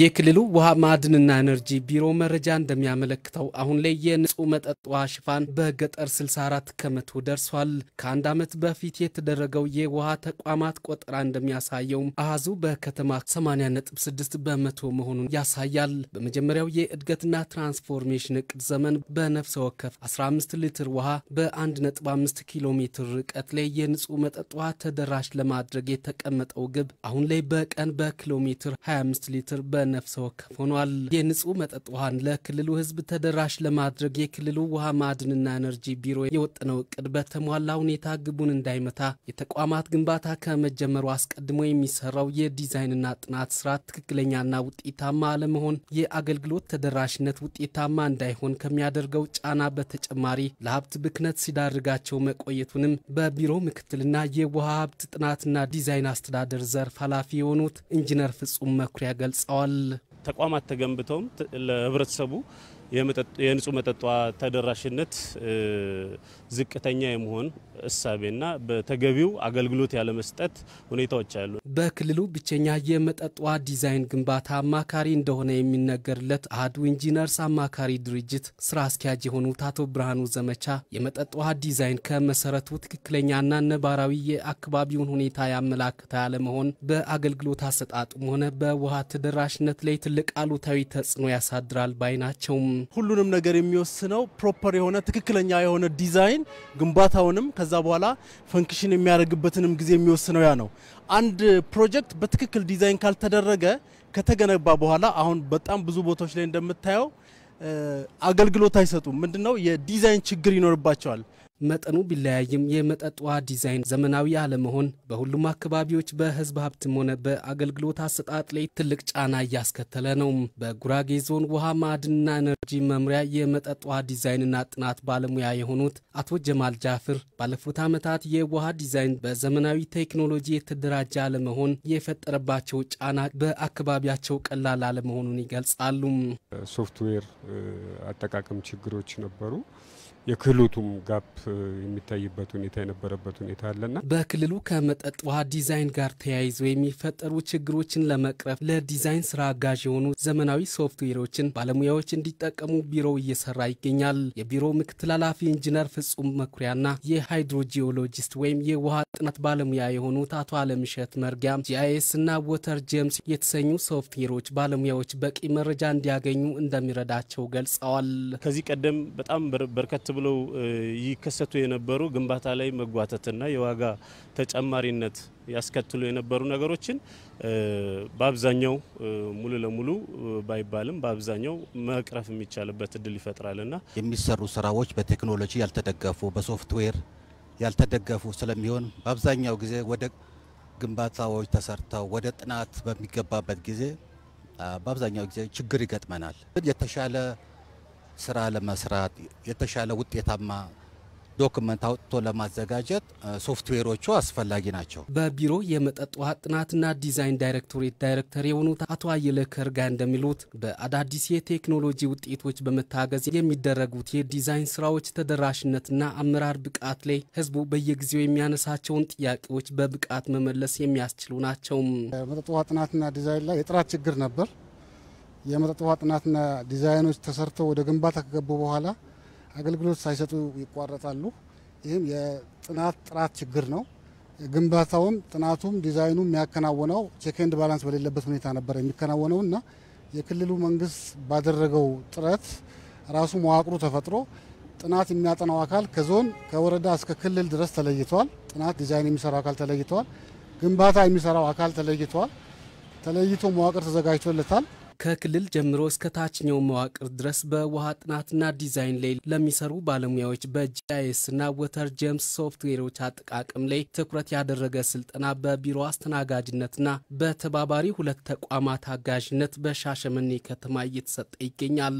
የክልሉ ውሃ ማዕድንና ኤነርጂ ቢሮ መረጃ እንደሚያመለክተው አሁን ላይ የንጹህ መጠጥ ውሃ ሽፋን በገጠር 64 ከመቶ ደርሷል። ከአንድ ዓመት በፊት የተደረገው የውሃ ተቋማት ቆጠራ እንደሚያሳየውም አሃዙ በከተማ 86 በመቶ መሆኑን ያሳያል። በመጀመሪያው የእድገትና ትራንስፎርሜሽን እቅድ ዘመን በነፍሰ ወከፍ 15 ሊትር ውሃ በ1.5 ኪሎ ሜትር ርቀት ላይ የንጹህ መጠጥ ውሃ ተደራሽ ለማድረግ የተቀመጠው ግብ አሁን ላይ በቀን በኪሎ ሜትር 25 ሊትር በ ነፍሰ ወከፍ ሆኗል። የንጹህ መጠጥ ውሃን ለክልሉ ህዝብ ተደራሽ ለማድረግ የክልሉ ውሃ ማዕድንና ኤነርጂ ቢሮ የወጠነው እቅድ በተሟላ ሁኔታ ግቡን እንዳይመታ የተቋማት ግንባታ ከመጀመሩ አስቀድሞ የሚሰራው የዲዛይንና ጥናት ስራ ትክክለኛና ውጤታማ አለመሆን የአገልግሎት ተደራሽነት ውጤታማ እንዳይሆን ከሚያደርገው ጫና በተጨማሪ ለሀብት ብክነት ሲዳርጋቸው መቆየቱንም በቢሮ ምክትልና የውሃ ሀብት ጥናትና ዲዛይን አስተዳደር ዘርፍ ኃላፊ የሆኑት ኢንጂነር ፍጹም መኩሪያ ገልጸዋል። ተቋማት ተገንብተውም ለህብረተሰቡ የንጹህ መጠጧ ተደራሽነት ዝቅተኛ የመሆን እሳቤና በተገቢው አገልግሎት ያለመስጠት ሁኔታዎች አሉ። በክልሉ ብቸኛ የመጠጥ ውሃ ዲዛይን ግንባታ አማካሪ እንደሆነ የሚነገርለት አህዱ ኢንጂነርስ አማካሪ ድርጅት ስራ አስኪያጅ የሆኑት አቶ ብርሃኑ ዘመቻ የመጠጥ ውሃ ዲዛይን ከመሰረቱ ትክክለኛና ነባራዊ የአካባቢውን ሁኔታ ያመላክተ ያለመሆን በአገልግሎት አሰጣጡም ሆነ በውሃ ተደራሽነት ላይ ትልቅ አሉታዊ ተጽዕኖ ያሳድራል ባይ ናቸውም። ሁሉንም ነገር የሚወስነው ፕሮፐር የሆነ ትክክለኛ የሆነ ዲዛይን ግንባታውንም ከ ከዛ በኋላ ፈንክሽን የሚያደርግበትንም ጊዜ የሚወስነው ያ ነው። አንድ ፕሮጀክት በትክክል ዲዛይን ካልተደረገ ከተገነባ በኋላ አሁን በጣም ብዙ ቦታዎች ላይ እንደምታየው አገልግሎት አይሰጡም። ምንድነው የዲዛይን ችግር ይኖርባቸዋል። መጠኑ ቢለያይም የመጠጥ ውሃ ዲዛይን ዘመናዊ አለመሆን በሁሉም አካባቢዎች በህዝብ ሀብትም ሆነ በአገልግሎት አሰጣጥ ላይ ትልቅ ጫና እያስከተለ ነው። በጉራጌ ዞን ውሃ ማዕድንና ኤነርጂ መምሪያ የመጠጥ ውሃ ዲዛይንና ጥናት ባለሙያ የሆኑት አቶ ጀማል ጃፍር ባለፉት ዓመታት የውሃ ዲዛይን በዘመናዊ ቴክኖሎጂ የተደራጀ አለመሆን የፈጠረባቸው ጫና በአካባቢያቸው ቀላል አለመሆኑን ይገልጻሉ። ሶፍትዌር አጠቃቀም ችግሮች ነበሩ። የክህሎቱም ጋፕ የሚታይበት ሁኔታ የነበረበት ሁኔታ አለና በክልሉ ከመጠጥ ውሃ ዲዛይን ጋር ተያይዘው የሚፈጠሩ ችግሮችን ለመቅረፍ ለዲዛይን ስራ አጋዥ የሆኑ ዘመናዊ ሶፍትዌሮችን ባለሙያዎች እንዲጠቀሙ ቢሮው እየሰራ ይገኛል። የቢሮው ምክትል ኃላፊ ኢንጂነር ፍጹም መኩሪያና የሃይድሮጂኦሎጂስት ወይም የውሃ ጥናት ባለሙያ የሆኑት አቶ አለምሸት መርጊያም ጂአይኤስ እና ወተር ጄምስ የተሰኙ ሶፍትዌሮች ባለሙያዎች በቂ መረጃ እንዲያገኙ እንደሚረዳቸው ገልጸዋል። ከዚህ ቀደም በጣም በርከት ብለው ይከሰቱ የነበሩ ግንባታ ላይ መጓተትና የዋጋ ተጨማሪነት ያስከትሉ የነበሩ ነገሮችን በአብዛኛው ሙሉ ለሙሉ ባይባልም በአብዛኛው መቅረፍ የሚቻልበት እድል ይፈጥራልና የሚሰሩ ስራዎች በቴክኖሎጂ ያልተደገፉ በሶፍትዌር ያልተደገፉ ስለሚሆን በአብዛኛው ጊዜ ወደ ግንባታዎች ተሰርተው ወደ ጥናት በሚገባበት ጊዜ በአብዛኛው ጊዜ ችግር ይገጥመናል። የተሻለ ስራ ለመስራት የተሻለ ውጤታማ ዶክመንት አውጥቶ ለማዘጋጀት ሶፍትዌሮቹ አስፈላጊ ናቸው። በቢሮ የመጠጥ ውሃ ጥናትና ዲዛይን ዳይሬክቶሬት ዳይሬክተር የሆኑት አቶ አየለ ከርጋ እንደሚሉት በአዳዲስ የቴክኖሎጂ ውጤቶች በመታገዝ የሚደረጉት የዲዛይን ስራዎች ተደራሽነትና አመራር ብቃት ላይ ህዝቡ በየጊዜው የሚያነሳቸውን ጥያቄዎች በብቃት መመለስ የሚያስችሉ ናቸው። መጠጥ ውሃ ጥናትና ዲዛይን ላይ የጥራት ችግር ነበር። የመጠጥ ውሃ ጥናትና ዲዛይኖች ተሰርተው ወደ ግንባታ ከገቡ በኋላ አገልግሎት ሳይሰጡ ይቋረጣሉ። ይህም የጥናት ጥራት ችግር ነው። ግንባታውም ጥናቱም ዲዛይኑ የሚያከናወነው ቼክ ኤንድ ባላንስ በሌለበት ሁኔታ ነበር የሚከናወነው እና የክልሉ መንግስት ባደረገው ጥረት ራሱ መዋቅሩ ተፈጥሮ ጥናት የሚያጠናው አካል ከዞን ከወረዳ እስከ ክልል ድረስ ተለይተዋል። ጥናት ዲዛይን የሚሰራው አካል ተለይተዋል። ግንባታ የሚሰራው አካል ተለይተዋል። ተለይቶ መዋቅር ተዘጋጅቶለታል። ከክልል ጀምሮ እስከ ታችኛው መዋቅር ድረስ በውሃ ጥናትና ዲዛይን ላይ ለሚሰሩ ባለሙያዎች በጂአይኤስና ወተር ጀምስ ሶፍትዌሮች አጠቃቀም ላይ ትኩረት ያደረገ ስልጠና በቢሮ አስተናጋጅነትና በተባባሪ ሁለት ተቋማት አጋዥነት በሻሸመኔ ከተማ እየተሰጠ ይገኛል።